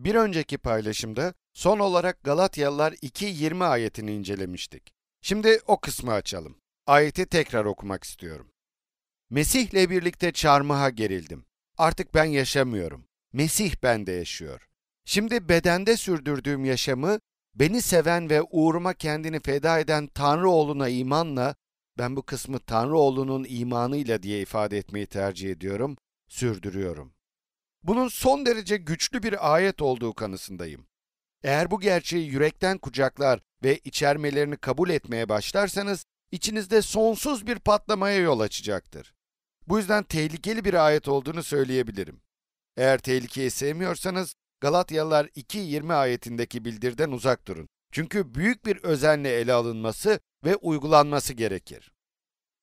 Bir önceki paylaşımda son olarak Galatyalılar 2.20 ayetini incelemiştik. Şimdi o kısmı açalım. Ayeti tekrar okumak istiyorum. Mesih'le birlikte çarmıha gerildim. Artık ben yaşamıyorum. Mesih bende yaşıyor. Şimdi bedende sürdürdüğüm yaşamı, beni seven ve uğruma kendini feda eden Tanrı oğluna imanla, ben bu kısmı Tanrı oğlunun imanıyla diye ifade etmeyi tercih ediyorum, sürdürüyorum. Bunun son derece güçlü bir ayet olduğu kanısındayım. Eğer bu gerçeği yürekten kucaklar ve içermelerini kabul etmeye başlarsanız, içinizde sonsuz bir patlamaya yol açacaktır. Bu yüzden tehlikeli bir ayet olduğunu söyleyebilirim. Eğer tehlikeyi sevmiyorsanız, Galatyalılar 2.20 ayetindeki bildirden uzak durun. Çünkü büyük bir özenle ele alınması ve uygulanması gerekir.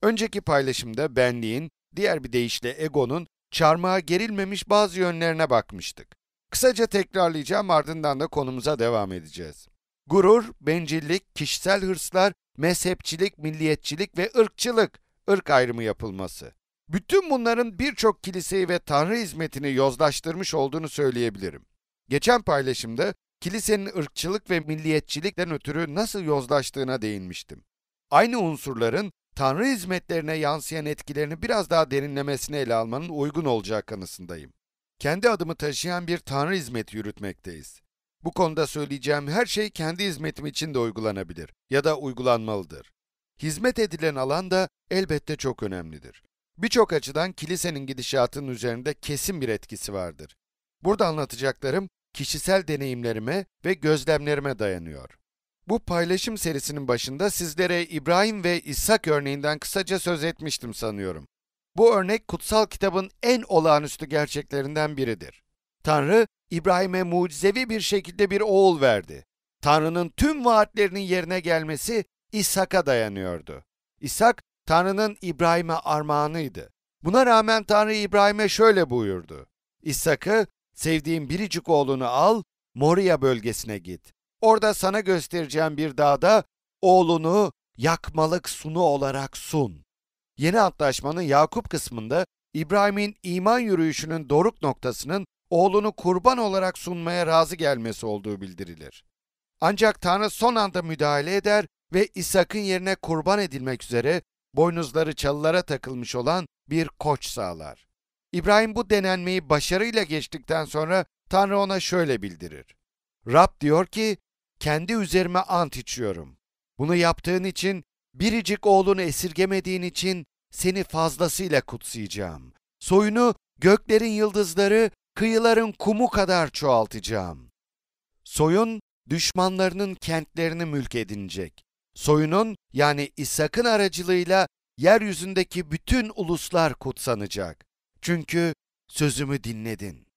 Önceki paylaşımda benliğin, diğer bir deyişle egonun çarmıha gerilmemiş bazı yönlerine bakmıştık. Kısaca tekrarlayacağım ardından da konumuza devam edeceğiz. Gurur, bencillik, kişisel hırslar, mezhepçilik, milliyetçilik ve ırkçılık, ırk ayrımı yapılması. Bütün bunların birçok kiliseyi ve Tanrı hizmetini yozlaştırmış olduğunu söyleyebilirim. Geçen paylaşımda kilisenin ırkçılık ve milliyetçilikten ötürü nasıl yozlaştığına değinmiştim. Aynı unsurların Tanrı hizmetlerine yansıyan etkilerini biraz daha derinlemesine ele almanın uygun olacağı kanısındayım. Kendi adımı taşıyan bir Tanrı hizmeti yürütmekteyiz. Bu konuda söyleyeceğim her şey kendi hizmetim için de uygulanabilir ya da uygulanmalıdır. Hizmet edilen alan da elbette çok önemlidir. Birçok açıdan kilisenin gidişatının üzerinde kesin bir etkisi vardır. Burada anlatacaklarım kişisel deneyimlerime ve gözlemlerime dayanıyor. Bu paylaşım serisinin başında sizlere İbrahim ve İshak örneğinden kısaca söz etmiştim sanıyorum. Bu örnek kutsal kitabın en olağanüstü gerçeklerinden biridir. Tanrı, İbrahim'e mucizevi bir şekilde bir oğul verdi. Tanrı'nın tüm vaatlerinin yerine gelmesi İshak'a dayanıyordu. İshak, Tanrı'nın İbrahim'e armağanıydı. Buna rağmen Tanrı İbrahim'e şöyle buyurdu. İshak'ı, sevdiğin biricik oğlunu al, Moria bölgesine git. Orada sana göstereceğim bir dağda oğlunu yakmalık sunu olarak sun. Yeni antlaşmanın Yakup kısmında İbrahim'in iman yürüyüşünün doruk noktasının oğlunu kurban olarak sunmaya razı gelmesi olduğu bildirilir. Ancak Tanrı son anda müdahale eder ve İshak'ın yerine kurban edilmek üzere boynuzları çalılara takılmış olan bir koç sağlar. İbrahim bu denenmeyi başarıyla geçtikten sonra Tanrı ona şöyle bildirir. Rab diyor ki, kendi üzerime ant içiyorum. Bunu yaptığın için, biricik oğlunu esirgemediğin için seni fazlasıyla kutsayacağım. Soyunu göklerin yıldızları, kıyıların kumu kadar çoğaltacağım. Soyun düşmanlarının kentlerini mülk edinecek. Soyunun yani İshak'ın aracılığıyla yeryüzündeki bütün uluslar kutsanacak. Çünkü sözümü dinledin.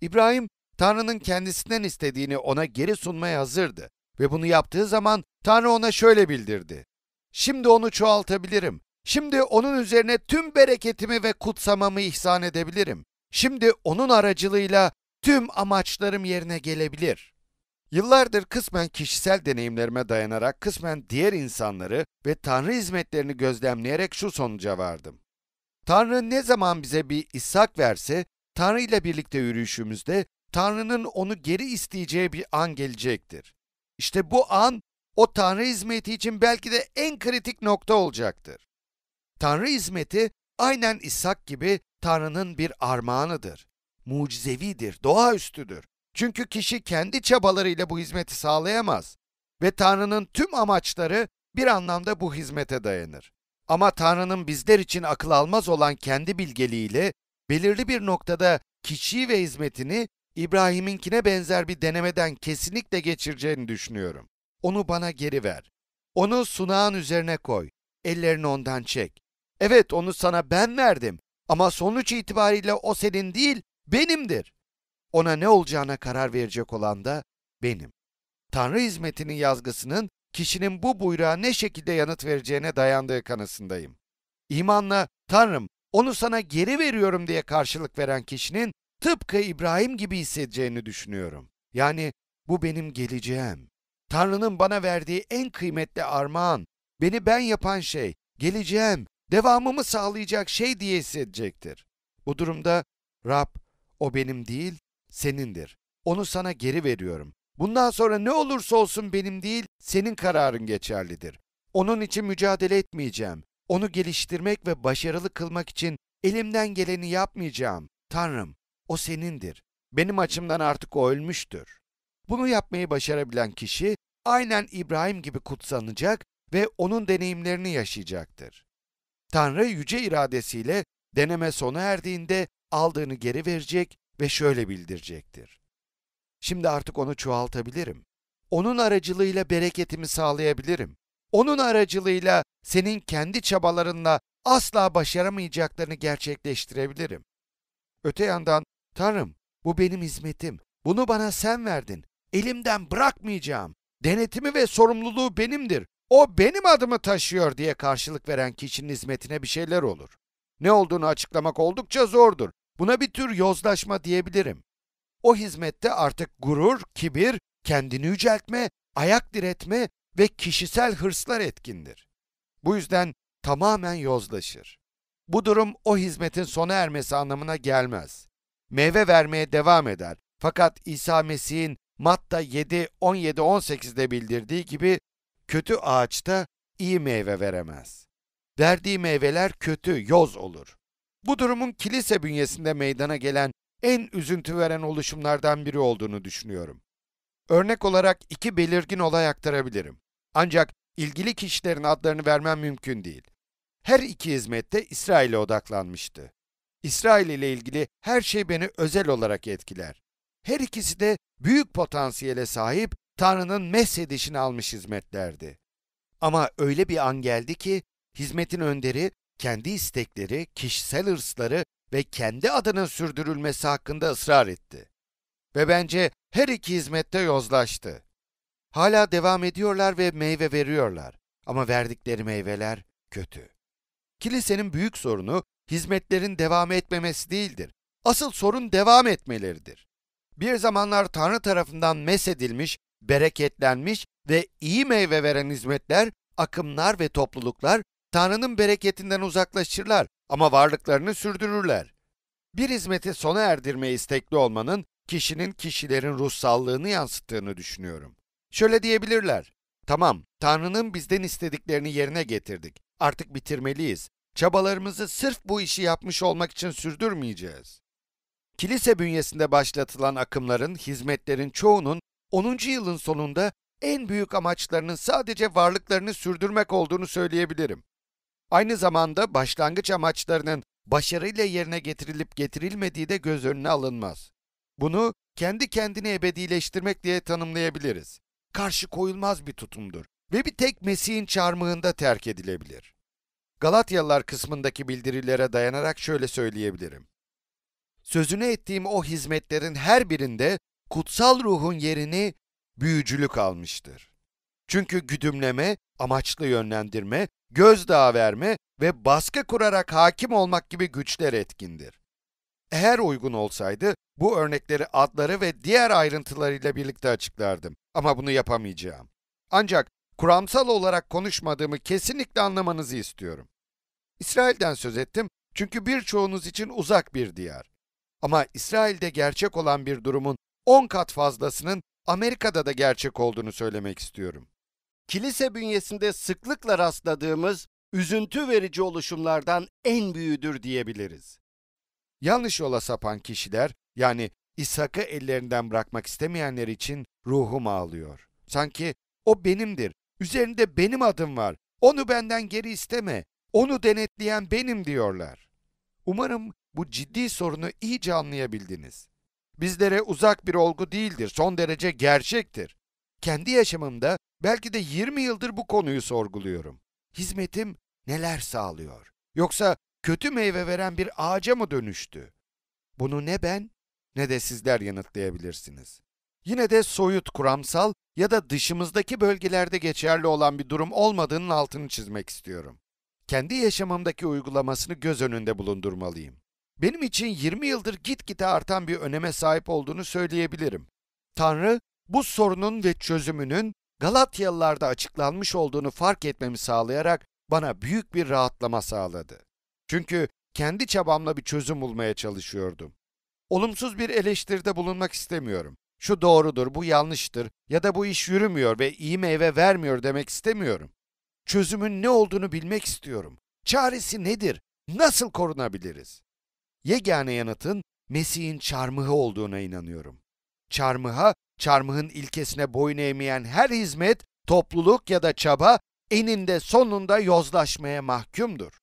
İbrahim Tanrı'nın kendisinden istediğini ona geri sunmaya hazırdı ve bunu yaptığı zaman Tanrı ona şöyle bildirdi. Şimdi onu çoğaltabilirim. Şimdi onun üzerine tüm bereketimi ve kutsamamı ihsan edebilirim. Şimdi onun aracılığıyla tüm amaçlarım yerine gelebilir. Yıllardır kısmen kişisel deneyimlerime dayanarak kısmen diğer insanları ve Tanrı hizmetlerini gözlemleyerek şu sonuca vardım. Tanrı ne zaman bize bir ishak verse, Tanrı ile birlikte yürüyüşümüzde Tanrı'nın onu geri isteyeceği bir an gelecektir. İşte bu an o Tanrı hizmeti için belki de en kritik nokta olacaktır. Tanrı hizmeti aynen İshak gibi Tanrı'nın bir armağanıdır. Mucizevidir, doğaüstüdür. Çünkü kişi kendi çabalarıyla bu hizmeti sağlayamaz ve Tanrı'nın tüm amaçları bir anlamda bu hizmete dayanır. Ama Tanrı'nın bizler için akıl almaz olan kendi bilgeliğiyle belirli bir noktada kişiyi ve hizmetini İbrahim'inkine benzer bir denemeden kesinlikle geçireceğini düşünüyorum. Onu bana geri ver. Onu sunağın üzerine koy. Ellerini ondan çek. Evet onu sana ben verdim ama sonuç itibariyle o senin değil, benimdir. Ona ne olacağına karar verecek olan da benim. Tanrı hizmetinin yazgısının kişinin bu buyruğa ne şekilde yanıt vereceğine dayandığı kanısındayım. İmanla, Tanrım onu sana geri veriyorum diye karşılık veren kişinin tıpkı İbrahim gibi hissedeceğini düşünüyorum. Yani bu benim geleceğim. Tanrı'nın bana verdiği en kıymetli armağan, beni ben yapan şey, geleceğim, devamımı sağlayacak şey diye hissedecektir. Bu durumda Rab, o benim değil, senindir. Onu sana geri veriyorum. Bundan sonra ne olursa olsun benim değil, senin kararın geçerlidir. Onun için mücadele etmeyeceğim. Onu geliştirmek ve başarılı kılmak için elimden geleni yapmayacağım. Tanrım, o senindir. Benim açımdan artık o ölmüştür. Bunu yapmayı başarabilen kişi, aynen İbrahim gibi kutsanacak ve onun deneyimlerini yaşayacaktır. Tanrı yüce iradesiyle deneme sona erdiğinde aldığını geri verecek ve şöyle bildirecektir. Şimdi artık onu çoğaltabilirim. Onun aracılığıyla bereketimi sağlayabilirim. Onun aracılığıyla senin kendi çabalarınla asla başaramayacaklarını gerçekleştirebilirim. Öte yandan Tanrım, bu benim hizmetim. Bunu bana sen verdin. Elimden bırakmayacağım. Denetimi ve sorumluluğu benimdir. O benim adımı taşıyor diye karşılık veren kişinin hizmetine bir şeyler olur. Ne olduğunu açıklamak oldukça zordur. Buna bir tür yozlaşma diyebilirim. O hizmette artık gurur, kibir, kendini yüceltme, ayak diretme ve kişisel hırslar etkindir. Bu yüzden tamamen yozlaşır. Bu durum o hizmetin sona ermesi anlamına gelmez meyve vermeye devam eder. Fakat İsa Mesih'in Matta 7, 17, 18'de bildirdiği gibi kötü ağaçta iyi meyve veremez. Verdiği meyveler kötü, yoz olur. Bu durumun kilise bünyesinde meydana gelen en üzüntü veren oluşumlardan biri olduğunu düşünüyorum. Örnek olarak iki belirgin olay aktarabilirim. Ancak ilgili kişilerin adlarını vermem mümkün değil. Her iki hizmette İsrail'e odaklanmıştı. İsrail ile ilgili her şey beni özel olarak etkiler. Her ikisi de büyük potansiyele sahip Tanrı'nın meshedişini almış hizmetlerdi. Ama öyle bir an geldi ki hizmetin önderi kendi istekleri, kişisel hırsları ve kendi adının sürdürülmesi hakkında ısrar etti. Ve bence her iki hizmette yozlaştı. Hala devam ediyorlar ve meyve veriyorlar ama verdikleri meyveler kötü. Kilisenin büyük sorunu hizmetlerin devam etmemesi değildir. Asıl sorun devam etmeleridir. Bir zamanlar Tanrı tarafından mesedilmiş, bereketlenmiş ve iyi meyve veren hizmetler, akımlar ve topluluklar Tanrı'nın bereketinden uzaklaşırlar ama varlıklarını sürdürürler. Bir hizmeti sona erdirmeye istekli olmanın kişinin kişilerin ruhsallığını yansıttığını düşünüyorum. Şöyle diyebilirler, tamam Tanrı'nın bizden istediklerini yerine getirdik, artık bitirmeliyiz Çabalarımızı sırf bu işi yapmış olmak için sürdürmeyeceğiz. Kilise bünyesinde başlatılan akımların, hizmetlerin çoğunun 10. yılın sonunda en büyük amaçlarının sadece varlıklarını sürdürmek olduğunu söyleyebilirim. Aynı zamanda başlangıç amaçlarının başarıyla yerine getirilip getirilmediği de göz önüne alınmaz. Bunu kendi kendini ebedileştirmek diye tanımlayabiliriz. Karşı koyulmaz bir tutumdur ve bir tek Mesih'in çarmıhında terk edilebilir. Galatyalılar kısmındaki bildirilere dayanarak şöyle söyleyebilirim. Sözünü ettiğim o hizmetlerin her birinde kutsal ruhun yerini büyücülük almıştır. Çünkü güdümleme, amaçlı yönlendirme, gözdağı verme ve baskı kurarak hakim olmak gibi güçler etkindir. Eğer uygun olsaydı, bu örnekleri adları ve diğer ayrıntılarıyla birlikte açıklardım ama bunu yapamayacağım. Ancak kuramsal olarak konuşmadığımı kesinlikle anlamanızı istiyorum. İsrail'den söz ettim çünkü birçoğunuz için uzak bir diyar. Ama İsrail'de gerçek olan bir durumun 10 kat fazlasının Amerika'da da gerçek olduğunu söylemek istiyorum. Kilise bünyesinde sıklıkla rastladığımız üzüntü verici oluşumlardan en büyüdür diyebiliriz. Yanlış yola sapan kişiler, yani İshak'ı ellerinden bırakmak istemeyenler için ruhum ağlıyor. Sanki o benimdir, Üzerinde benim adım var. Onu benden geri isteme. Onu denetleyen benim diyorlar. Umarım bu ciddi sorunu iyice anlayabildiniz. Bizlere uzak bir olgu değildir, son derece gerçektir. Kendi yaşamımda belki de 20 yıldır bu konuyu sorguluyorum. Hizmetim neler sağlıyor? Yoksa kötü meyve veren bir ağaca mı dönüştü? Bunu ne ben ne de sizler yanıtlayabilirsiniz. Yine de soyut, kuramsal ya da dışımızdaki bölgelerde geçerli olan bir durum olmadığının altını çizmek istiyorum. Kendi yaşamımdaki uygulamasını göz önünde bulundurmalıyım. Benim için 20 yıldır gitgide artan bir öneme sahip olduğunu söyleyebilirim. Tanrı, bu sorunun ve çözümünün Galatyalılarda açıklanmış olduğunu fark etmemi sağlayarak bana büyük bir rahatlama sağladı. Çünkü kendi çabamla bir çözüm bulmaya çalışıyordum. Olumsuz bir eleştiride bulunmak istemiyorum şu doğrudur, bu yanlıştır ya da bu iş yürümüyor ve iyi meyve vermiyor demek istemiyorum. Çözümün ne olduğunu bilmek istiyorum. Çaresi nedir? Nasıl korunabiliriz? Yegane yanıtın Mesih'in çarmıhı olduğuna inanıyorum. Çarmıha, çarmıhın ilkesine boyun eğmeyen her hizmet, topluluk ya da çaba eninde sonunda yozlaşmaya mahkumdur.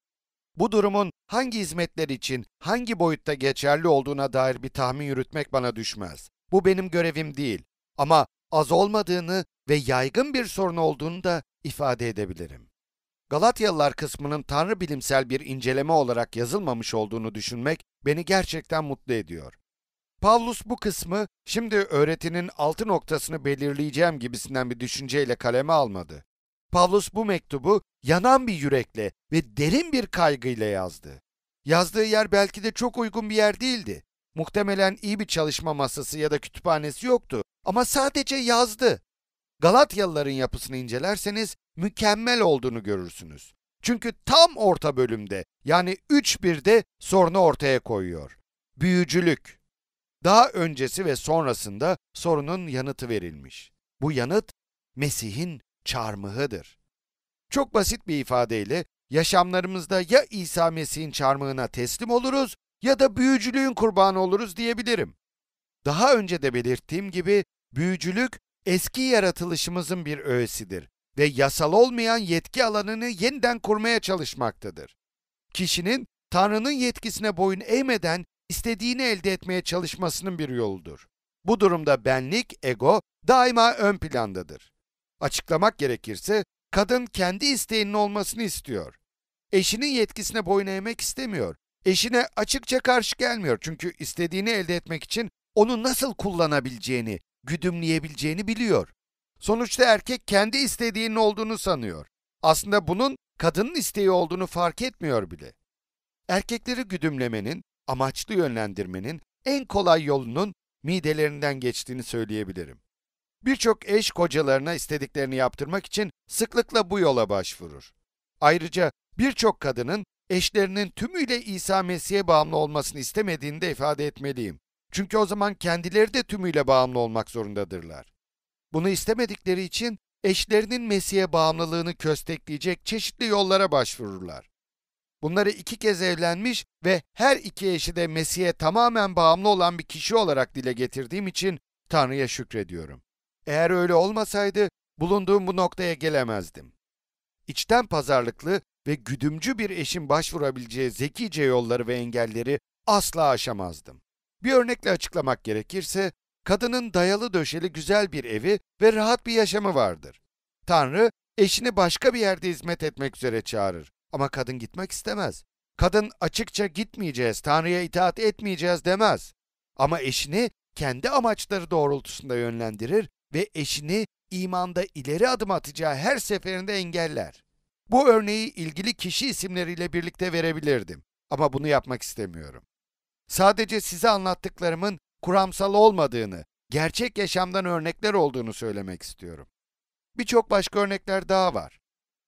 Bu durumun hangi hizmetler için hangi boyutta geçerli olduğuna dair bir tahmin yürütmek bana düşmez. Bu benim görevim değil ama az olmadığını ve yaygın bir sorun olduğunu da ifade edebilirim. Galatyalılar kısmının tanrı bilimsel bir inceleme olarak yazılmamış olduğunu düşünmek beni gerçekten mutlu ediyor. Paulus bu kısmı şimdi öğretinin altı noktasını belirleyeceğim gibisinden bir düşünceyle kaleme almadı. Paulus bu mektubu yanan bir yürekle ve derin bir kaygıyla yazdı. Yazdığı yer belki de çok uygun bir yer değildi. Muhtemelen iyi bir çalışma masası ya da kütüphanesi yoktu ama sadece yazdı. Galatyalıların yapısını incelerseniz mükemmel olduğunu görürsünüz. Çünkü tam orta bölümde yani 3.1'de sorunu ortaya koyuyor. Büyücülük. Daha öncesi ve sonrasında sorunun yanıtı verilmiş. Bu yanıt Mesih'in çarmıhıdır. Çok basit bir ifadeyle yaşamlarımızda ya İsa Mesih'in çarmıhına teslim oluruz ya da büyücülüğün kurbanı oluruz diyebilirim. Daha önce de belirttiğim gibi büyücülük eski yaratılışımızın bir öğesidir ve yasal olmayan yetki alanını yeniden kurmaya çalışmaktadır. Kişinin Tanrı'nın yetkisine boyun eğmeden istediğini elde etmeye çalışmasının bir yoludur. Bu durumda benlik, ego daima ön plandadır. Açıklamak gerekirse kadın kendi isteğinin olmasını istiyor. Eşinin yetkisine boyun eğmek istemiyor eşine açıkça karşı gelmiyor. Çünkü istediğini elde etmek için onu nasıl kullanabileceğini, güdümleyebileceğini biliyor. Sonuçta erkek kendi istediğinin olduğunu sanıyor. Aslında bunun kadının isteği olduğunu fark etmiyor bile. Erkekleri güdümlemenin, amaçlı yönlendirmenin en kolay yolunun midelerinden geçtiğini söyleyebilirim. Birçok eş kocalarına istediklerini yaptırmak için sıklıkla bu yola başvurur. Ayrıca birçok kadının eşlerinin tümüyle İsa Mesih'e bağımlı olmasını istemediğini de ifade etmeliyim. Çünkü o zaman kendileri de tümüyle bağımlı olmak zorundadırlar. Bunu istemedikleri için eşlerinin Mesih'e bağımlılığını köstekleyecek çeşitli yollara başvururlar. Bunları iki kez evlenmiş ve her iki eşi de Mesih'e tamamen bağımlı olan bir kişi olarak dile getirdiğim için Tanrı'ya şükrediyorum. Eğer öyle olmasaydı bulunduğum bu noktaya gelemezdim. İçten pazarlıklı ve güdümcü bir eşin başvurabileceği zekice yolları ve engelleri asla aşamazdım. Bir örnekle açıklamak gerekirse, kadının dayalı döşeli güzel bir evi ve rahat bir yaşamı vardır. Tanrı, eşini başka bir yerde hizmet etmek üzere çağırır ama kadın gitmek istemez. Kadın açıkça gitmeyeceğiz, Tanrı'ya itaat etmeyeceğiz demez. Ama eşini kendi amaçları doğrultusunda yönlendirir ve eşini imanda ileri adım atacağı her seferinde engeller. Bu örneği ilgili kişi isimleriyle birlikte verebilirdim ama bunu yapmak istemiyorum. Sadece size anlattıklarımın kuramsal olmadığını, gerçek yaşamdan örnekler olduğunu söylemek istiyorum. Birçok başka örnekler daha var.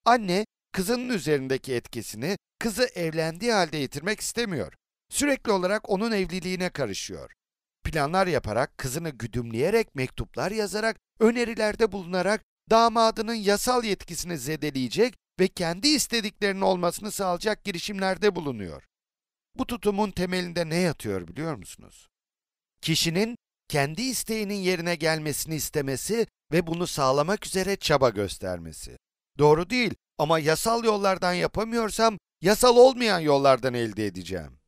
Anne, kızının üzerindeki etkisini kızı evlendiği halde yitirmek istemiyor. Sürekli olarak onun evliliğine karışıyor. Planlar yaparak, kızını güdümleyerek, mektuplar yazarak, önerilerde bulunarak damadının yasal yetkisini zedeleyecek ve kendi istediklerinin olmasını sağlayacak girişimlerde bulunuyor. Bu tutumun temelinde ne yatıyor biliyor musunuz? Kişinin kendi isteğinin yerine gelmesini istemesi ve bunu sağlamak üzere çaba göstermesi. Doğru değil ama yasal yollardan yapamıyorsam yasal olmayan yollardan elde edeceğim.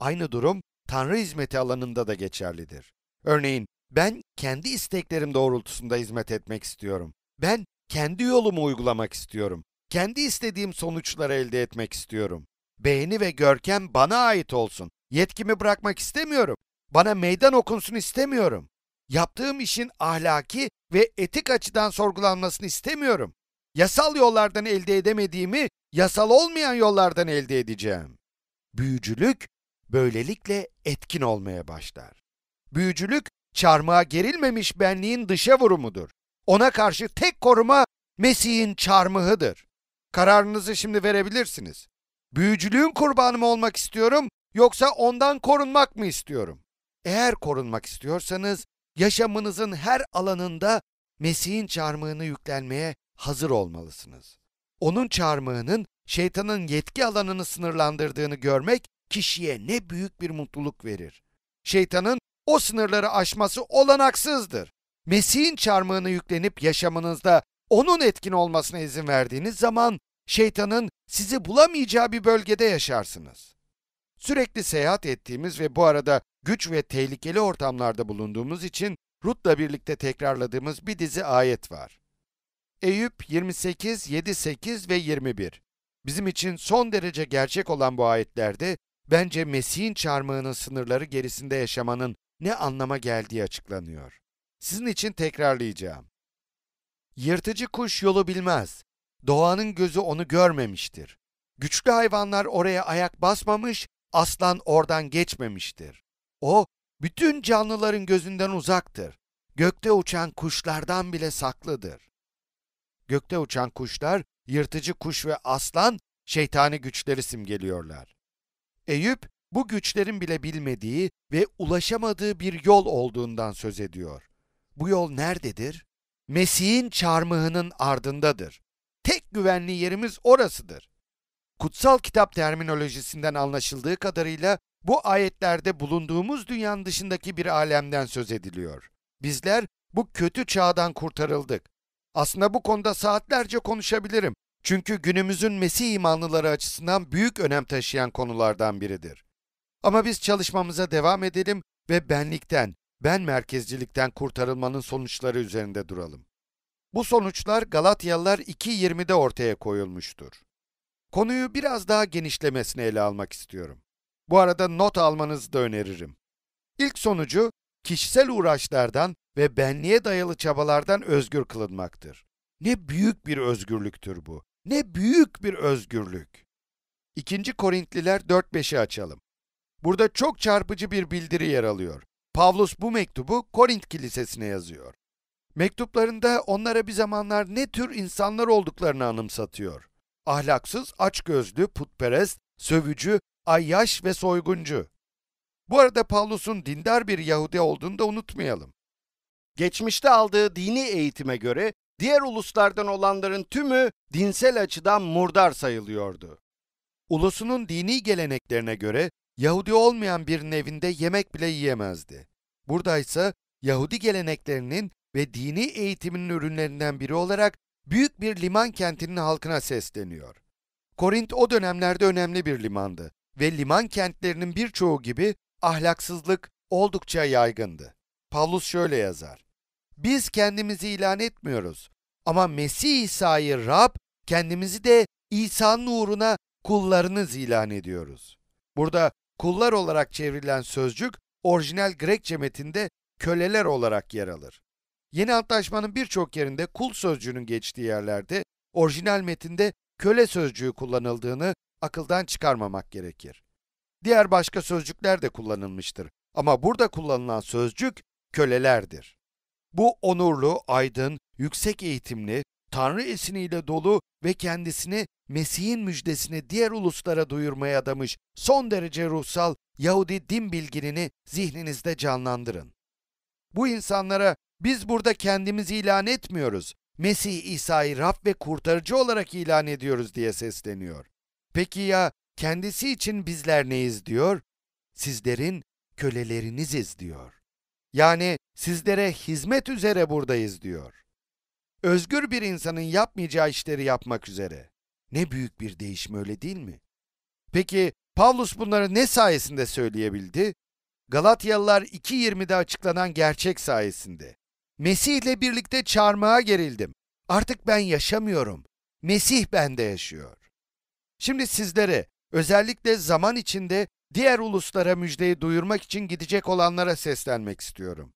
Aynı durum Tanrı hizmeti alanında da geçerlidir. Örneğin ben kendi isteklerim doğrultusunda hizmet etmek istiyorum. Ben kendi yolumu uygulamak istiyorum. Kendi istediğim sonuçları elde etmek istiyorum. Beğeni ve görkem bana ait olsun. Yetkimi bırakmak istemiyorum. Bana meydan okunsun istemiyorum. Yaptığım işin ahlaki ve etik açıdan sorgulanmasını istemiyorum. Yasal yollardan elde edemediğimi yasal olmayan yollardan elde edeceğim. Büyücülük böylelikle etkin olmaya başlar. Büyücülük çarmıha gerilmemiş benliğin dışa vurumudur. Ona karşı tek koruma Mesih'in çarmıhıdır. Kararınızı şimdi verebilirsiniz. Büyücülüğün kurbanı mı olmak istiyorum yoksa ondan korunmak mı istiyorum? Eğer korunmak istiyorsanız yaşamınızın her alanında Mesih'in çarmıhını yüklenmeye hazır olmalısınız. Onun çarmıhının şeytanın yetki alanını sınırlandırdığını görmek kişiye ne büyük bir mutluluk verir. Şeytanın o sınırları aşması olanaksızdır. Mesih'in çarmıhını yüklenip yaşamınızda onun etkin olmasına izin verdiğiniz zaman şeytanın sizi bulamayacağı bir bölgede yaşarsınız. Sürekli seyahat ettiğimiz ve bu arada güç ve tehlikeli ortamlarda bulunduğumuz için Rut'la birlikte tekrarladığımız bir dizi ayet var. Eyüp 28, 7, 8 ve 21. Bizim için son derece gerçek olan bu ayetlerde bence Mesih'in çarmıhının sınırları gerisinde yaşamanın ne anlama geldiği açıklanıyor. Sizin için tekrarlayacağım. Yırtıcı kuş yolu bilmez, Doğanın gözü onu görmemiştir. Güçlü hayvanlar oraya ayak basmamış, aslan oradan geçmemiştir. O, bütün canlıların gözünden uzaktır. Gökte uçan kuşlardan bile saklıdır. Gökte uçan kuşlar, yırtıcı kuş ve aslan, şeytani güçleri simgeliyorlar. Eyüp, bu güçlerin bile bilmediği ve ulaşamadığı bir yol olduğundan söz ediyor. Bu yol nerededir? Mesih'in çarmıhının ardındadır tek güvenli yerimiz orasıdır. Kutsal kitap terminolojisinden anlaşıldığı kadarıyla bu ayetlerde bulunduğumuz dünyanın dışındaki bir alemden söz ediliyor. Bizler bu kötü çağdan kurtarıldık. Aslında bu konuda saatlerce konuşabilirim. Çünkü günümüzün Mesih imanlıları açısından büyük önem taşıyan konulardan biridir. Ama biz çalışmamıza devam edelim ve benlikten, ben merkezcilikten kurtarılmanın sonuçları üzerinde duralım. Bu sonuçlar Galatyalılar 2.20'de ortaya koyulmuştur. Konuyu biraz daha genişlemesine ele almak istiyorum. Bu arada not almanızı da öneririm. İlk sonucu, kişisel uğraşlardan ve benliğe dayalı çabalardan özgür kılınmaktır. Ne büyük bir özgürlüktür bu. Ne büyük bir özgürlük. 2. Korintliler 4-5'i açalım. Burada çok çarpıcı bir bildiri yer alıyor. Pavlus bu mektubu Korint Kilisesi'ne yazıyor. Mektuplarında onlara bir zamanlar ne tür insanlar olduklarını anımsatıyor. Ahlaksız, açgözlü, putperest, sövücü, ayyaş ve soyguncu. Bu arada Paulus'un dindar bir Yahudi olduğunu da unutmayalım. Geçmişte aldığı dini eğitime göre diğer uluslardan olanların tümü dinsel açıdan murdar sayılıyordu. Ulusunun dini geleneklerine göre Yahudi olmayan birinin evinde yemek bile yiyemezdi. Buradaysa Yahudi geleneklerinin ve dini eğitiminin ürünlerinden biri olarak büyük bir liman kentinin halkına sesleniyor. Korint o dönemlerde önemli bir limandı ve liman kentlerinin birçoğu gibi ahlaksızlık oldukça yaygındı. Pavlus şöyle yazar. Biz kendimizi ilan etmiyoruz ama Mesih İsa'yı Rab, kendimizi de İsa'nın uğruna kullarınız ilan ediyoruz. Burada kullar olarak çevrilen sözcük orijinal Grekçe metinde köleler olarak yer alır. Yeni antlaşmanın birçok yerinde kul sözcüğünün geçtiği yerlerde orijinal metinde köle sözcüğü kullanıldığını akıldan çıkarmamak gerekir. Diğer başka sözcükler de kullanılmıştır ama burada kullanılan sözcük kölelerdir. Bu onurlu, aydın, yüksek eğitimli, Tanrı esiniyle dolu ve kendisini Mesih'in müjdesini diğer uluslara duyurmaya adamış son derece ruhsal Yahudi din bilginini zihninizde canlandırın. Bu insanlara biz burada kendimizi ilan etmiyoruz. Mesih İsa'yı Rab ve kurtarıcı olarak ilan ediyoruz diye sesleniyor. Peki ya kendisi için bizler neyiz diyor? Sizlerin köleleriniziz diyor. Yani sizlere hizmet üzere buradayız diyor. Özgür bir insanın yapmayacağı işleri yapmak üzere. Ne büyük bir değişim öyle değil mi? Peki Pavlus bunları ne sayesinde söyleyebildi? Galatyalılar 2.20'de açıklanan gerçek sayesinde. Mesih ile birlikte çarmıha gerildim. Artık ben yaşamıyorum. Mesih bende yaşıyor. Şimdi sizlere, özellikle zaman içinde diğer uluslara müjdeyi duyurmak için gidecek olanlara seslenmek istiyorum.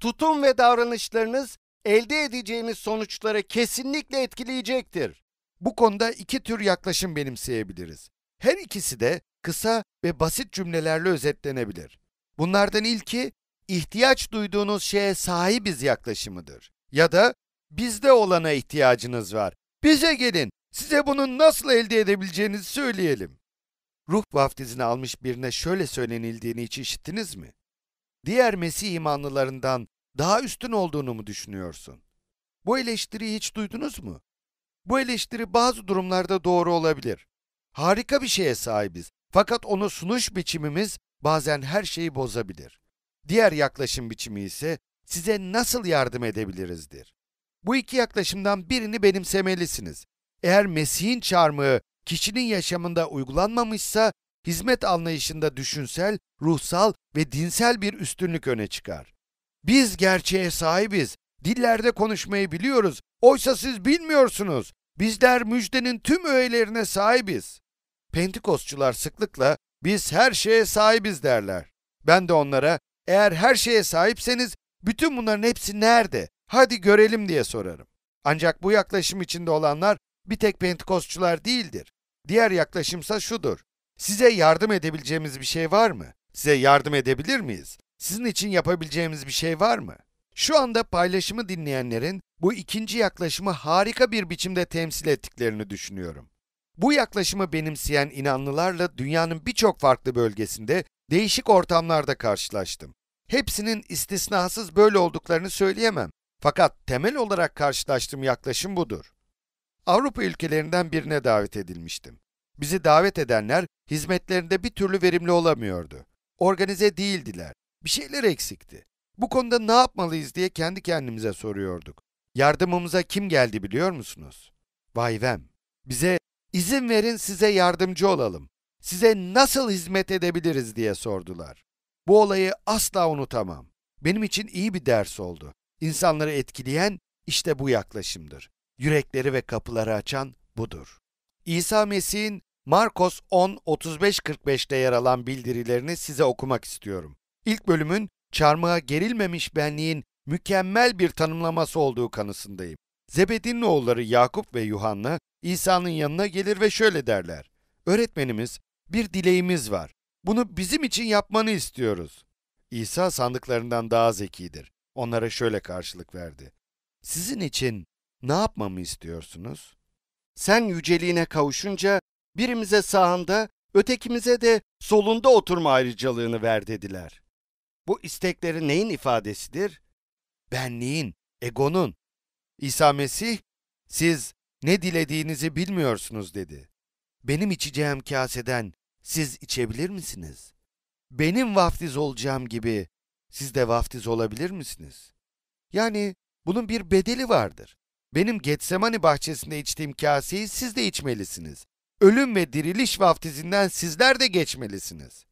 Tutum ve davranışlarınız elde edeceğiniz sonuçları kesinlikle etkileyecektir. Bu konuda iki tür yaklaşım benimseyebiliriz. Her ikisi de kısa ve basit cümlelerle özetlenebilir. Bunlardan ilki ihtiyaç duyduğunuz şeye sahibiz yaklaşımıdır. Ya da bizde olana ihtiyacınız var. Bize gelin, size bunun nasıl elde edebileceğinizi söyleyelim. Ruh vaftizini almış birine şöyle söylenildiğini hiç işittiniz mi? Diğer Mesih imanlılarından daha üstün olduğunu mu düşünüyorsun? Bu eleştiriyi hiç duydunuz mu? Bu eleştiri bazı durumlarda doğru olabilir. Harika bir şeye sahibiz. Fakat onu sunuş biçimimiz bazen her şeyi bozabilir. Diğer yaklaşım biçimi ise size nasıl yardım edebilirizdir. Bu iki yaklaşımdan birini benimsemelisiniz. Eğer Mesih'in çarmığı kişinin yaşamında uygulanmamışsa, hizmet anlayışında düşünsel, ruhsal ve dinsel bir üstünlük öne çıkar. Biz gerçeğe sahibiz, dillerde konuşmayı biliyoruz, oysa siz bilmiyorsunuz. Bizler müjdenin tüm öğelerine sahibiz. Pentikostçular sıklıkla biz her şeye sahibiz derler. Ben de onlara eğer her şeye sahipseniz bütün bunların hepsi nerede? Hadi görelim diye sorarım. Ancak bu yaklaşım içinde olanlar bir tek Pentekostçular değildir. Diğer yaklaşımsa şudur. Size yardım edebileceğimiz bir şey var mı? Size yardım edebilir miyiz? Sizin için yapabileceğimiz bir şey var mı? Şu anda paylaşımı dinleyenlerin bu ikinci yaklaşımı harika bir biçimde temsil ettiklerini düşünüyorum. Bu yaklaşımı benimseyen inanlılarla dünyanın birçok farklı bölgesinde değişik ortamlarda karşılaştım. Hepsinin istisnasız böyle olduklarını söyleyemem. Fakat temel olarak karşılaştığım yaklaşım budur. Avrupa ülkelerinden birine davet edilmiştim. Bizi davet edenler hizmetlerinde bir türlü verimli olamıyordu. Organize değildiler. Bir şeyler eksikti. Bu konuda ne yapmalıyız diye kendi kendimize soruyorduk. Yardımımıza kim geldi biliyor musunuz? Vay vem. Bize izin verin size yardımcı olalım size nasıl hizmet edebiliriz diye sordular. Bu olayı asla unutamam. Benim için iyi bir ders oldu. İnsanları etkileyen işte bu yaklaşımdır. Yürekleri ve kapıları açan budur. İsa Mesih'in Markos 10 35-45'te yer alan bildirilerini size okumak istiyorum. İlk bölümün çarmıha gerilmemiş benliğin mükemmel bir tanımlaması olduğu kanısındayım. Zebedi'nin oğulları Yakup ve Yuhanna İsa'nın yanına gelir ve şöyle derler. Öğretmenimiz bir dileğimiz var. Bunu bizim için yapmanı istiyoruz. İsa sandıklarından daha zekidir. Onlara şöyle karşılık verdi. Sizin için ne yapmamı istiyorsunuz? Sen yüceliğine kavuşunca birimize sağında, ötekimize de solunda oturma ayrıcalığını ver dediler. Bu istekleri neyin ifadesidir? Benliğin, egonun. İsa Mesih, siz ne dilediğinizi bilmiyorsunuz dedi. Benim içeceğim kaseden siz içebilir misiniz? Benim vaftiz olacağım gibi siz de vaftiz olabilir misiniz? Yani bunun bir bedeli vardır. Benim Getsemani bahçesinde içtiğim kaseyi siz de içmelisiniz. Ölüm ve diriliş vaftizinden sizler de geçmelisiniz.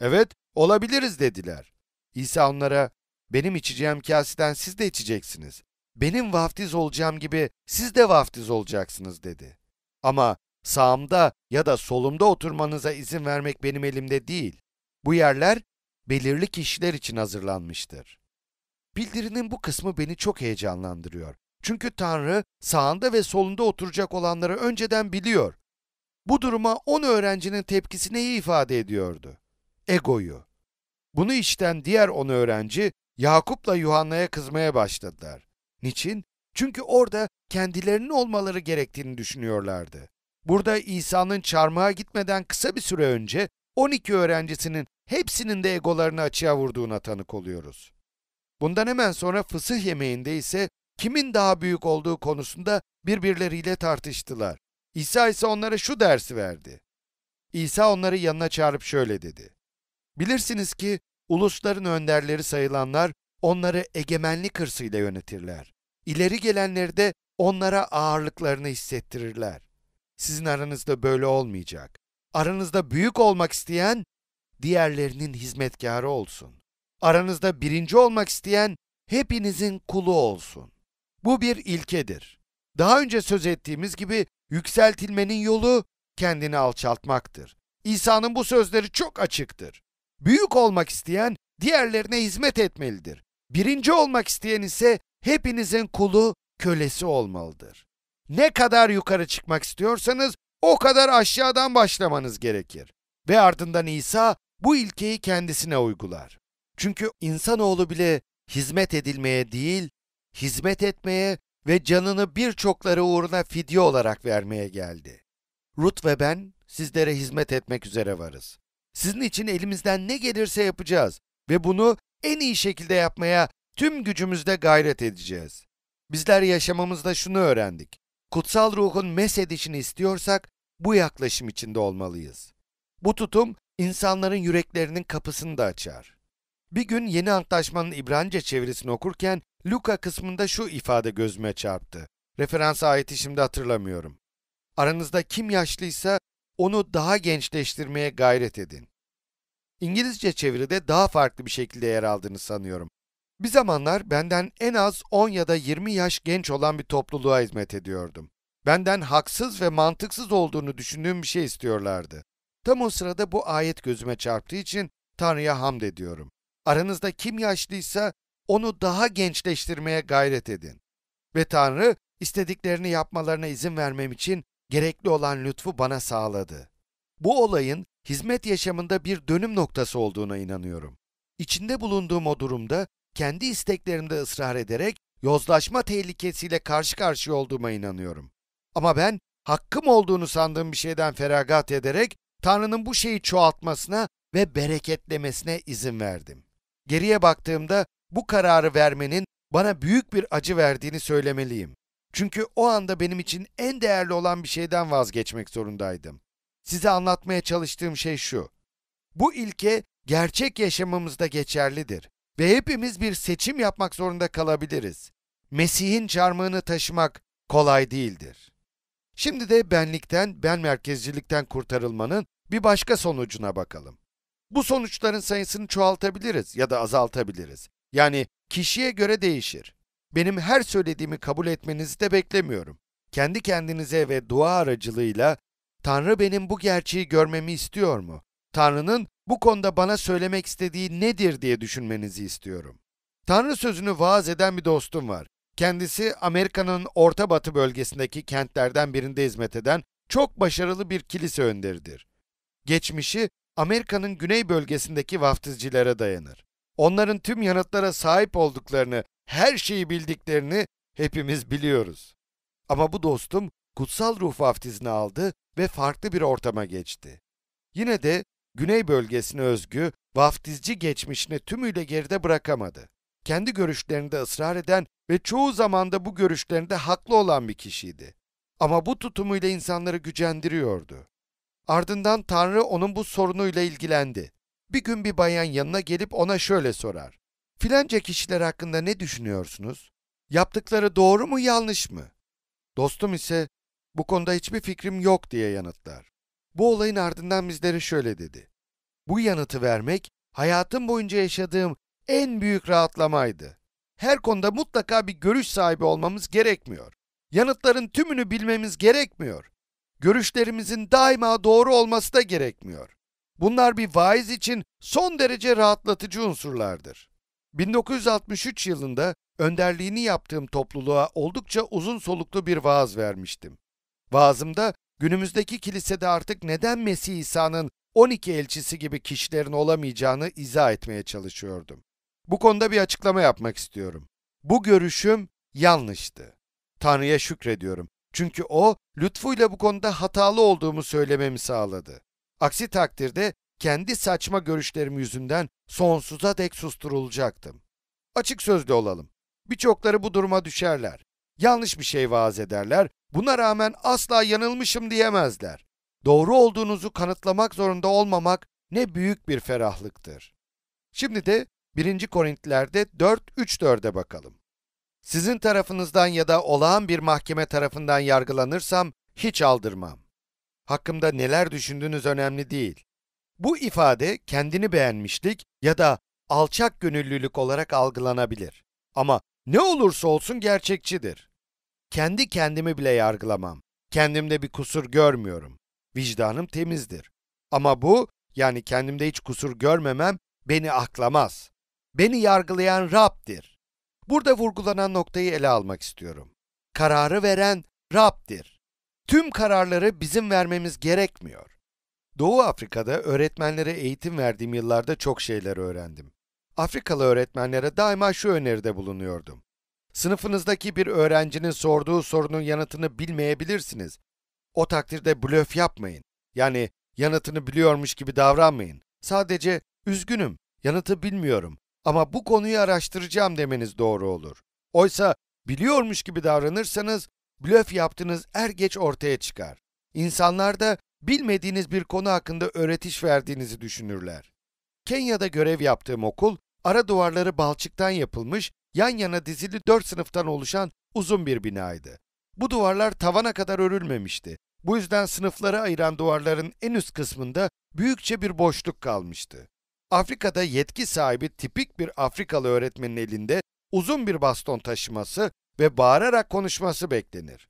Evet, olabiliriz dediler. İsa onlara, benim içeceğim kaseden siz de içeceksiniz. Benim vaftiz olacağım gibi siz de vaftiz olacaksınız dedi. Ama sağımda ya da solumda oturmanıza izin vermek benim elimde değil. Bu yerler belirli kişiler için hazırlanmıştır. Bildirinin bu kısmı beni çok heyecanlandırıyor. Çünkü Tanrı sağında ve solunda oturacak olanları önceden biliyor. Bu duruma 10 öğrencinin tepkisi neyi ifade ediyordu? Egoyu. Bunu işten diğer 10 öğrenci Yakup'la Yuhanna'ya kızmaya başladılar. Niçin? Çünkü orada kendilerinin olmaları gerektiğini düşünüyorlardı. Burada İsa'nın çarmıha gitmeden kısa bir süre önce 12 öğrencisinin hepsinin de egolarını açığa vurduğuna tanık oluyoruz. Bundan hemen sonra fısıh yemeğinde ise kimin daha büyük olduğu konusunda birbirleriyle tartıştılar. İsa ise onlara şu dersi verdi. İsa onları yanına çağırıp şöyle dedi. Bilirsiniz ki ulusların önderleri sayılanlar onları egemenlik hırsıyla yönetirler. İleri gelenleri de onlara ağırlıklarını hissettirirler. Sizin aranızda böyle olmayacak. Aranızda büyük olmak isteyen, diğerlerinin hizmetkarı olsun. Aranızda birinci olmak isteyen, hepinizin kulu olsun. Bu bir ilkedir. Daha önce söz ettiğimiz gibi yükseltilmenin yolu kendini alçaltmaktır. İsa'nın bu sözleri çok açıktır. Büyük olmak isteyen diğerlerine hizmet etmelidir. Birinci olmak isteyen ise hepinizin kulu, kölesi olmalıdır. Ne kadar yukarı çıkmak istiyorsanız o kadar aşağıdan başlamanız gerekir. Ve ardından İsa bu ilkeyi kendisine uygular. Çünkü insanoğlu bile hizmet edilmeye değil, hizmet etmeye ve canını birçokları uğruna fidye olarak vermeye geldi. Ruth ve ben sizlere hizmet etmek üzere varız. Sizin için elimizden ne gelirse yapacağız ve bunu en iyi şekilde yapmaya tüm gücümüzle gayret edeceğiz. Bizler yaşamamızda şunu öğrendik kutsal ruhun meshedişini istiyorsak bu yaklaşım içinde olmalıyız. Bu tutum insanların yüreklerinin kapısını da açar. Bir gün yeni antlaşmanın İbranice çevirisini okurken Luka kısmında şu ifade gözüme çarptı. Referans ayeti şimdi hatırlamıyorum. Aranızda kim yaşlıysa onu daha gençleştirmeye gayret edin. İngilizce çeviride daha farklı bir şekilde yer aldığını sanıyorum. Bir zamanlar benden en az 10 ya da 20 yaş genç olan bir topluluğa hizmet ediyordum. Benden haksız ve mantıksız olduğunu düşündüğüm bir şey istiyorlardı. Tam o sırada bu ayet gözüme çarptığı için Tanrı'ya hamd ediyorum. Aranızda kim yaşlıysa onu daha gençleştirmeye gayret edin. Ve Tanrı istediklerini yapmalarına izin vermem için gerekli olan lütfu bana sağladı. Bu olayın hizmet yaşamında bir dönüm noktası olduğuna inanıyorum. İçinde bulunduğum o durumda kendi isteklerimde ısrar ederek yozlaşma tehlikesiyle karşı karşıya olduğuma inanıyorum. Ama ben hakkım olduğunu sandığım bir şeyden feragat ederek Tanrı'nın bu şeyi çoğaltmasına ve bereketlemesine izin verdim. Geriye baktığımda bu kararı vermenin bana büyük bir acı verdiğini söylemeliyim. Çünkü o anda benim için en değerli olan bir şeyden vazgeçmek zorundaydım. Size anlatmaya çalıştığım şey şu. Bu ilke gerçek yaşamımızda geçerlidir ve hepimiz bir seçim yapmak zorunda kalabiliriz. Mesih'in çarmığını taşımak kolay değildir. Şimdi de benlikten, ben merkezcilikten kurtarılmanın bir başka sonucuna bakalım. Bu sonuçların sayısını çoğaltabiliriz ya da azaltabiliriz. Yani kişiye göre değişir. Benim her söylediğimi kabul etmenizi de beklemiyorum. Kendi kendinize ve dua aracılığıyla Tanrı benim bu gerçeği görmemi istiyor mu? Tanrı'nın bu konuda bana söylemek istediği nedir diye düşünmenizi istiyorum. Tanrı sözünü vaaz eden bir dostum var. Kendisi Amerika'nın Orta Batı bölgesindeki kentlerden birinde hizmet eden çok başarılı bir kilise önderidir. Geçmişi Amerika'nın güney bölgesindeki vaftizcilere dayanır. Onların tüm yanıtlara sahip olduklarını, her şeyi bildiklerini hepimiz biliyoruz. Ama bu dostum kutsal ruh vaftizini aldı ve farklı bir ortama geçti. Yine de güney bölgesine özgü vaftizci geçmişini tümüyle geride bırakamadı. Kendi görüşlerinde ısrar eden ve çoğu zamanda bu görüşlerinde haklı olan bir kişiydi. Ama bu tutumuyla insanları gücendiriyordu. Ardından Tanrı onun bu sorunuyla ilgilendi. Bir gün bir bayan yanına gelip ona şöyle sorar. Filanca kişiler hakkında ne düşünüyorsunuz? Yaptıkları doğru mu yanlış mı? Dostum ise bu konuda hiçbir fikrim yok diye yanıtlar. Bu olayın ardından bizlere şöyle dedi. Bu yanıtı vermek, hayatım boyunca yaşadığım en büyük rahatlamaydı. Her konuda mutlaka bir görüş sahibi olmamız gerekmiyor. Yanıtların tümünü bilmemiz gerekmiyor. Görüşlerimizin daima doğru olması da gerekmiyor. Bunlar bir vaiz için son derece rahatlatıcı unsurlardır. 1963 yılında önderliğini yaptığım topluluğa oldukça uzun soluklu bir vaaz vermiştim. Vaazımda günümüzdeki kilisede artık neden Mesih İsa'nın 12 elçisi gibi kişilerin olamayacağını izah etmeye çalışıyordum. Bu konuda bir açıklama yapmak istiyorum. Bu görüşüm yanlıştı. Tanrı'ya şükrediyorum. Çünkü o, lütfuyla bu konuda hatalı olduğumu söylememi sağladı. Aksi takdirde kendi saçma görüşlerim yüzünden sonsuza dek susturulacaktım. Açık sözlü olalım. Birçokları bu duruma düşerler. Yanlış bir şey vaaz ederler Buna rağmen asla yanılmışım diyemezler. Doğru olduğunuzu kanıtlamak zorunda olmamak ne büyük bir ferahlıktır. Şimdi de 1. Korintliler'de 4-3-4'e bakalım. Sizin tarafınızdan ya da olağan bir mahkeme tarafından yargılanırsam hiç aldırmam. Hakkımda neler düşündüğünüz önemli değil. Bu ifade kendini beğenmişlik ya da alçak gönüllülük olarak algılanabilir. Ama ne olursa olsun gerçekçidir kendi kendimi bile yargılamam. Kendimde bir kusur görmüyorum. Vicdanım temizdir. Ama bu, yani kendimde hiç kusur görmemem, beni aklamaz. Beni yargılayan Rab'dir. Burada vurgulanan noktayı ele almak istiyorum. Kararı veren Rab'dir. Tüm kararları bizim vermemiz gerekmiyor. Doğu Afrika'da öğretmenlere eğitim verdiğim yıllarda çok şeyler öğrendim. Afrikalı öğretmenlere daima şu öneride bulunuyordum. Sınıfınızdaki bir öğrencinin sorduğu sorunun yanıtını bilmeyebilirsiniz. O takdirde blöf yapmayın. Yani yanıtını biliyormuş gibi davranmayın. Sadece üzgünüm, yanıtı bilmiyorum ama bu konuyu araştıracağım demeniz doğru olur. Oysa biliyormuş gibi davranırsanız blöf yaptığınız er geç ortaya çıkar. İnsanlar da bilmediğiniz bir konu hakkında öğretiş verdiğinizi düşünürler. Kenya'da görev yaptığım okul, ara duvarları balçıktan yapılmış yan yana dizili dört sınıftan oluşan uzun bir binaydı. Bu duvarlar tavana kadar örülmemişti. Bu yüzden sınıfları ayıran duvarların en üst kısmında büyükçe bir boşluk kalmıştı. Afrika'da yetki sahibi tipik bir Afrikalı öğretmenin elinde uzun bir baston taşıması ve bağırarak konuşması beklenir.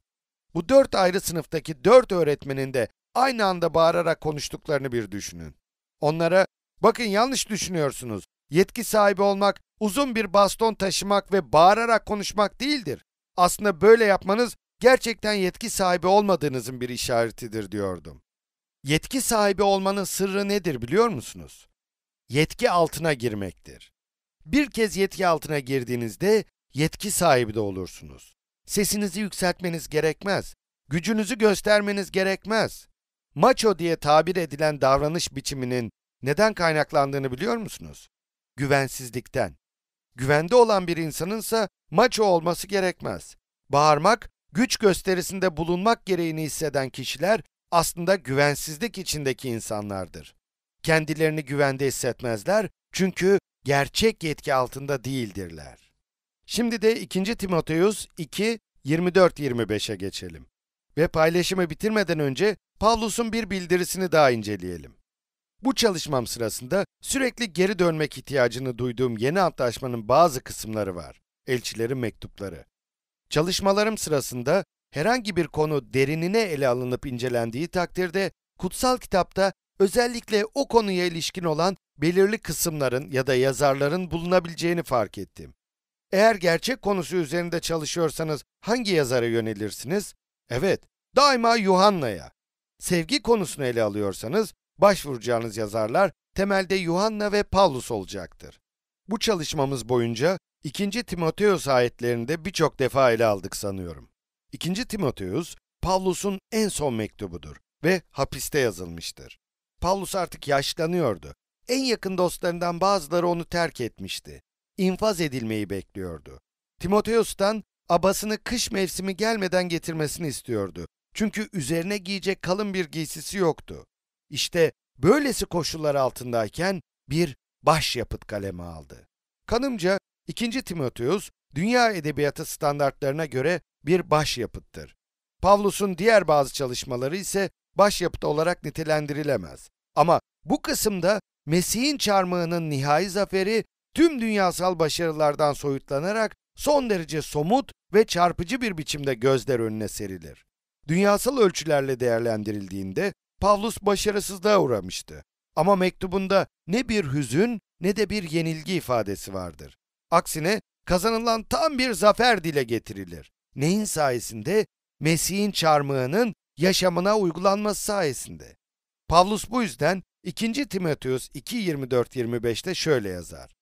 Bu dört ayrı sınıftaki dört öğretmenin de aynı anda bağırarak konuştuklarını bir düşünün. Onlara, bakın yanlış düşünüyorsunuz, Yetki sahibi olmak uzun bir baston taşımak ve bağırarak konuşmak değildir. Aslında böyle yapmanız gerçekten yetki sahibi olmadığınızın bir işaretidir diyordum. Yetki sahibi olmanın sırrı nedir biliyor musunuz? Yetki altına girmektir. Bir kez yetki altına girdiğinizde yetki sahibi de olursunuz. Sesinizi yükseltmeniz gerekmez. Gücünüzü göstermeniz gerekmez. Maço diye tabir edilen davranış biçiminin neden kaynaklandığını biliyor musunuz? güvensizlikten. Güvende olan bir insanınsa maço olması gerekmez. Bağırmak, güç gösterisinde bulunmak gereğini hisseden kişiler aslında güvensizlik içindeki insanlardır. Kendilerini güvende hissetmezler çünkü gerçek yetki altında değildirler. Şimdi de 2. Timoteus 2, 24-25'e geçelim. Ve paylaşımı bitirmeden önce Pavlus'un bir bildirisini daha inceleyelim. Bu çalışmam sırasında sürekli geri dönmek ihtiyacını duyduğum yeni antlaşmanın bazı kısımları var. Elçilerin mektupları. Çalışmalarım sırasında herhangi bir konu derinine ele alınıp incelendiği takdirde kutsal kitapta özellikle o konuya ilişkin olan belirli kısımların ya da yazarların bulunabileceğini fark ettim. Eğer gerçek konusu üzerinde çalışıyorsanız hangi yazara yönelirsiniz? Evet, daima Yuhanna'ya. Sevgi konusunu ele alıyorsanız başvuracağınız yazarlar temelde Yuhanna ve Paulus olacaktır. Bu çalışmamız boyunca 2. Timoteus ayetlerinde birçok defa ele aldık sanıyorum. 2. Timoteus, Pavlus'un en son mektubudur ve hapiste yazılmıştır. Pavlus artık yaşlanıyordu. En yakın dostlarından bazıları onu terk etmişti. İnfaz edilmeyi bekliyordu. Timoteus'tan abasını kış mevsimi gelmeden getirmesini istiyordu. Çünkü üzerine giyecek kalın bir giysisi yoktu. İşte böylesi koşullar altındayken bir başyapıt kaleme aldı. Kanımca 2. Timoteus, dünya edebiyatı standartlarına göre bir başyapıttır. Pavlus'un diğer bazı çalışmaları ise başyapıt olarak nitelendirilemez. Ama bu kısımda Mesih'in çarmıhının nihai zaferi tüm dünyasal başarılardan soyutlanarak son derece somut ve çarpıcı bir biçimde gözler önüne serilir. Dünyasal ölçülerle değerlendirildiğinde Pavlus başarısızlığa uğramıştı. Ama mektubunda ne bir hüzün ne de bir yenilgi ifadesi vardır. Aksine kazanılan tam bir zafer dile getirilir. Neyin sayesinde? Mesih'in çarmığının yaşamına uygulanması sayesinde. Pavlus bu yüzden 2. Timoteus 2.24-25'te şöyle yazar.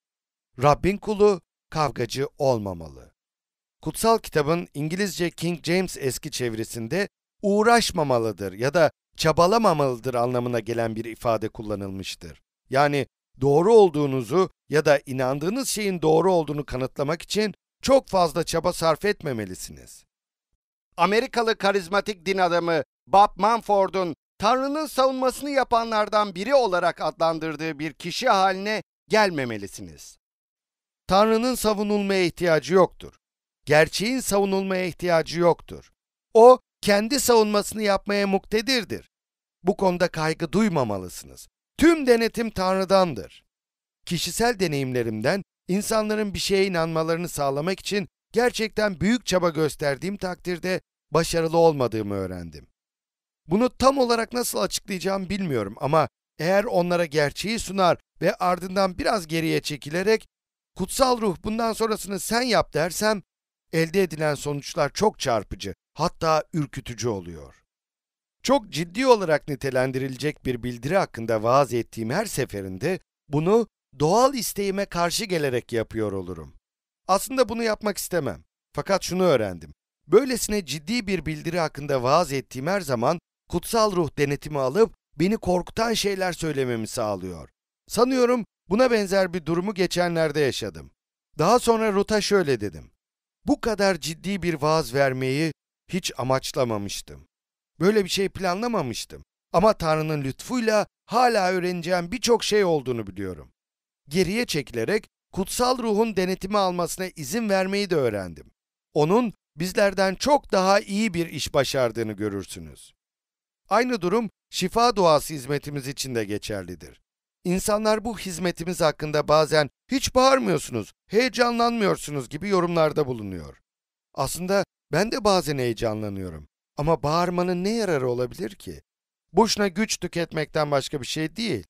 Rabbin kulu kavgacı olmamalı. Kutsal kitabın İngilizce King James eski çevirisinde uğraşmamalıdır ya da çabalamamalıdır anlamına gelen bir ifade kullanılmıştır. Yani doğru olduğunuzu ya da inandığınız şeyin doğru olduğunu kanıtlamak için çok fazla çaba sarf etmemelisiniz. Amerikalı karizmatik din adamı Bob Manford'un Tanrı'nın savunmasını yapanlardan biri olarak adlandırdığı bir kişi haline gelmemelisiniz. Tanrı'nın savunulmaya ihtiyacı yoktur. Gerçeğin savunulmaya ihtiyacı yoktur. O, kendi savunmasını yapmaya muktedirdir. Bu konuda kaygı duymamalısınız. Tüm denetim Tanrı'dandır. Kişisel deneyimlerimden insanların bir şeye inanmalarını sağlamak için gerçekten büyük çaba gösterdiğim takdirde başarılı olmadığımı öğrendim. Bunu tam olarak nasıl açıklayacağım bilmiyorum ama eğer onlara gerçeği sunar ve ardından biraz geriye çekilerek kutsal ruh bundan sonrasını sen yap dersem elde edilen sonuçlar çok çarpıcı hatta ürkütücü oluyor. Çok ciddi olarak nitelendirilecek bir bildiri hakkında vaaz ettiğim her seferinde bunu doğal isteğime karşı gelerek yapıyor olurum. Aslında bunu yapmak istemem. Fakat şunu öğrendim. Böylesine ciddi bir bildiri hakkında vaaz ettiğim her zaman kutsal ruh denetimi alıp beni korkutan şeyler söylememi sağlıyor. Sanıyorum buna benzer bir durumu geçenlerde yaşadım. Daha sonra Ruta şöyle dedim. Bu kadar ciddi bir vaaz vermeyi hiç amaçlamamıştım. Böyle bir şey planlamamıştım. Ama Tanrı'nın lütfuyla hala öğreneceğim birçok şey olduğunu biliyorum. Geriye çekilerek kutsal ruhun denetimi almasına izin vermeyi de öğrendim. Onun bizlerden çok daha iyi bir iş başardığını görürsünüz. Aynı durum şifa duası hizmetimiz için de geçerlidir. İnsanlar bu hizmetimiz hakkında bazen hiç bağırmıyorsunuz, heyecanlanmıyorsunuz gibi yorumlarda bulunuyor. Aslında ben de bazen heyecanlanıyorum. Ama bağırmanın ne yararı olabilir ki? Boşuna güç tüketmekten başka bir şey değil.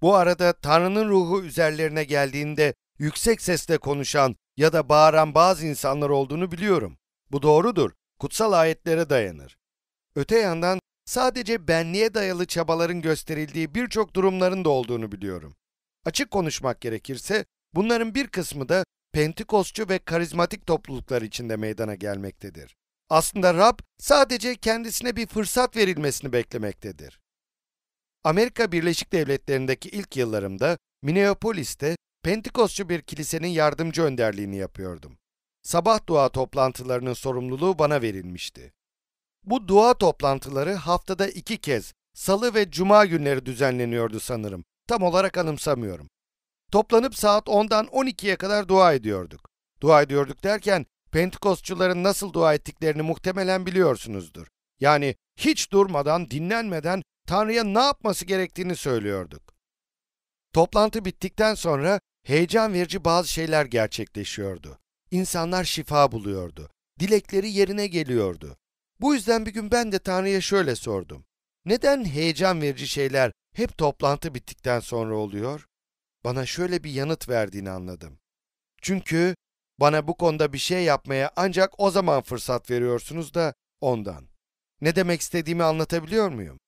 Bu arada Tanrı'nın ruhu üzerlerine geldiğinde yüksek sesle konuşan ya da bağıran bazı insanlar olduğunu biliyorum. Bu doğrudur. Kutsal ayetlere dayanır. Öte yandan sadece benliğe dayalı çabaların gösterildiği birçok durumların da olduğunu biliyorum. Açık konuşmak gerekirse bunların bir kısmı da Pentikostçu ve karizmatik topluluklar içinde meydana gelmektedir. Aslında Rab sadece kendisine bir fırsat verilmesini beklemektedir. Amerika Birleşik Devletleri'ndeki ilk yıllarımda Minneapolis'te Pentikostçu bir kilisenin yardımcı önderliğini yapıyordum. Sabah dua toplantılarının sorumluluğu bana verilmişti. Bu dua toplantıları haftada iki kez, salı ve cuma günleri düzenleniyordu sanırım. Tam olarak anımsamıyorum. Toplanıp saat 10'dan 12'ye kadar dua ediyorduk. Dua ediyorduk derken Pentekostçuların nasıl dua ettiklerini muhtemelen biliyorsunuzdur. Yani hiç durmadan, dinlenmeden Tanrı'ya ne yapması gerektiğini söylüyorduk. Toplantı bittikten sonra heyecan verici bazı şeyler gerçekleşiyordu. İnsanlar şifa buluyordu. Dilekleri yerine geliyordu. Bu yüzden bir gün ben de Tanrı'ya şöyle sordum. Neden heyecan verici şeyler hep toplantı bittikten sonra oluyor? bana şöyle bir yanıt verdiğini anladım. Çünkü bana bu konuda bir şey yapmaya ancak o zaman fırsat veriyorsunuz da ondan. Ne demek istediğimi anlatabiliyor muyum?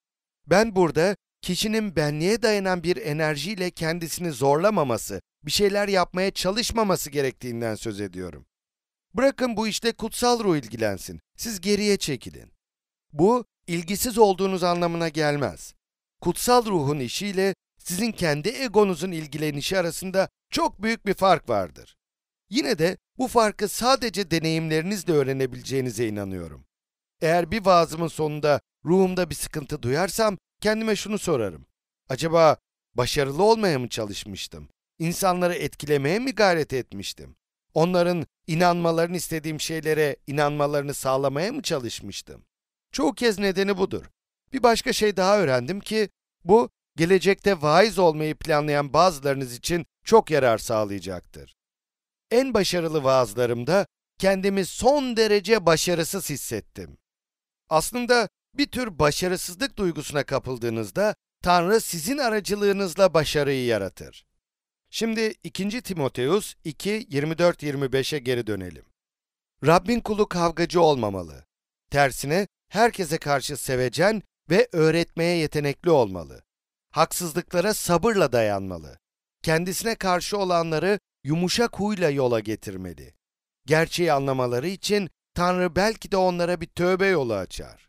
Ben burada kişinin benliğe dayanan bir enerjiyle kendisini zorlamaması, bir şeyler yapmaya çalışmaması gerektiğinden söz ediyorum. Bırakın bu işte kutsal ruh ilgilensin, siz geriye çekilin. Bu, ilgisiz olduğunuz anlamına gelmez. Kutsal ruhun işiyle sizin kendi egonuzun ilgilenişi arasında çok büyük bir fark vardır. Yine de bu farkı sadece deneyimlerinizle öğrenebileceğinize inanıyorum. Eğer bir vaazımın sonunda ruhumda bir sıkıntı duyarsam kendime şunu sorarım. Acaba başarılı olmaya mı çalışmıştım? İnsanları etkilemeye mi gayret etmiştim? Onların inanmalarını istediğim şeylere inanmalarını sağlamaya mı çalışmıştım? Çoğu kez nedeni budur. Bir başka şey daha öğrendim ki bu gelecekte vaiz olmayı planlayan bazılarınız için çok yarar sağlayacaktır. En başarılı vaazlarımda kendimi son derece başarısız hissettim. Aslında bir tür başarısızlık duygusuna kapıldığınızda Tanrı sizin aracılığınızla başarıyı yaratır. Şimdi 2. Timoteus 2, 24-25'e geri dönelim. Rabbin kulu kavgacı olmamalı. Tersine herkese karşı sevecen ve öğretmeye yetenekli olmalı haksızlıklara sabırla dayanmalı. Kendisine karşı olanları yumuşak huyla yola getirmeli. Gerçeği anlamaları için Tanrı belki de onlara bir tövbe yolu açar.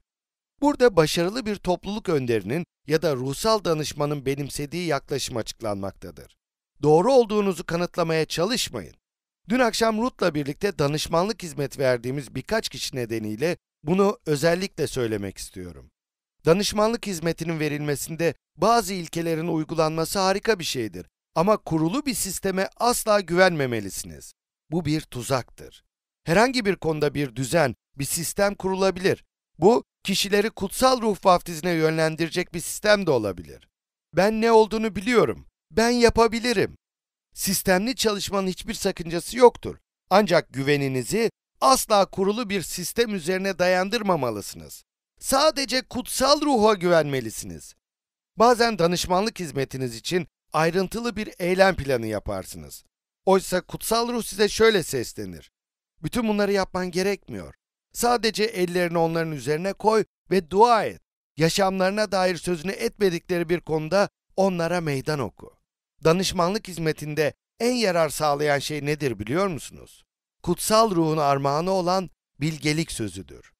Burada başarılı bir topluluk önderinin ya da ruhsal danışmanın benimsediği yaklaşım açıklanmaktadır. Doğru olduğunuzu kanıtlamaya çalışmayın. Dün akşam Ruth'la birlikte danışmanlık hizmet verdiğimiz birkaç kişi nedeniyle bunu özellikle söylemek istiyorum. Danışmanlık hizmetinin verilmesinde bazı ilkelerin uygulanması harika bir şeydir. Ama kurulu bir sisteme asla güvenmemelisiniz. Bu bir tuzaktır. Herhangi bir konuda bir düzen, bir sistem kurulabilir. Bu, kişileri kutsal ruh vaftizine yönlendirecek bir sistem de olabilir. Ben ne olduğunu biliyorum. Ben yapabilirim. Sistemli çalışmanın hiçbir sakıncası yoktur. Ancak güveninizi asla kurulu bir sistem üzerine dayandırmamalısınız. Sadece kutsal ruha güvenmelisiniz. Bazen danışmanlık hizmetiniz için ayrıntılı bir eylem planı yaparsınız. Oysa kutsal ruh size şöyle seslenir. Bütün bunları yapman gerekmiyor. Sadece ellerini onların üzerine koy ve dua et. Yaşamlarına dair sözünü etmedikleri bir konuda onlara meydan oku. Danışmanlık hizmetinde en yarar sağlayan şey nedir biliyor musunuz? Kutsal ruhun armağanı olan bilgelik sözüdür.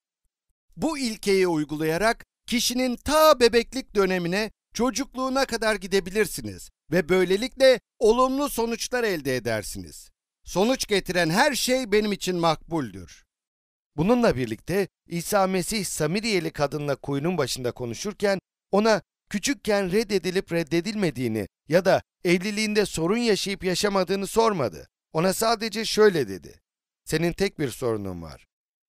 Bu ilkeyi uygulayarak kişinin ta bebeklik dönemine çocukluğuna kadar gidebilirsiniz ve böylelikle olumlu sonuçlar elde edersiniz. Sonuç getiren her şey benim için makbuldür. Bununla birlikte İsa Mesih Samiriyeli kadınla kuyunun başında konuşurken ona küçükken reddedilip reddedilmediğini ya da evliliğinde sorun yaşayıp yaşamadığını sormadı. Ona sadece şöyle dedi. Senin tek bir sorunun var.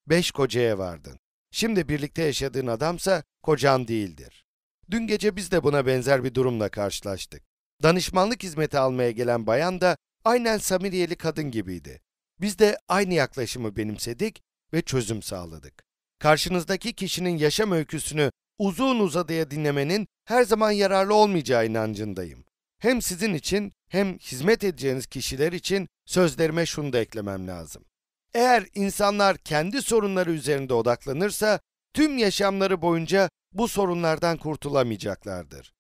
Beş kocaya vardın. Şimdi birlikte yaşadığın adamsa kocan değildir. Dün gece biz de buna benzer bir durumla karşılaştık. Danışmanlık hizmeti almaya gelen bayan da aynen Samiriyeli kadın gibiydi. Biz de aynı yaklaşımı benimsedik ve çözüm sağladık. Karşınızdaki kişinin yaşam öyküsünü uzun uzadıya dinlemenin her zaman yararlı olmayacağı inancındayım. Hem sizin için hem hizmet edeceğiniz kişiler için sözlerime şunu da eklemem lazım. Eğer insanlar kendi sorunları üzerinde odaklanırsa tüm yaşamları boyunca bu sorunlardan kurtulamayacaklardır.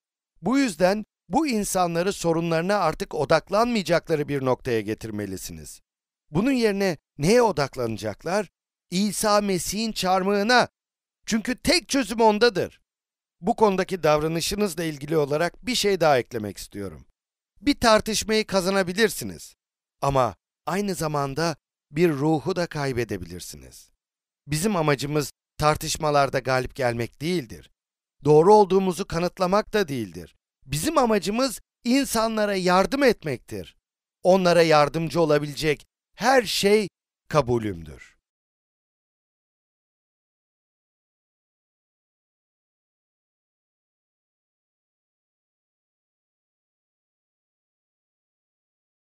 Bu yüzden bu insanları sorunlarına artık odaklanmayacakları bir noktaya getirmelisiniz. Bunun yerine neye odaklanacaklar? İsa Mesih'in çarmığına. Çünkü tek çözüm ondadır. Bu konudaki davranışınızla ilgili olarak bir şey daha eklemek istiyorum. Bir tartışmayı kazanabilirsiniz ama aynı zamanda bir ruhu da kaybedebilirsiniz. Bizim amacımız tartışmalarda galip gelmek değildir. Doğru olduğumuzu kanıtlamak da değildir. Bizim amacımız insanlara yardım etmektir. Onlara yardımcı olabilecek her şey kabulümdür.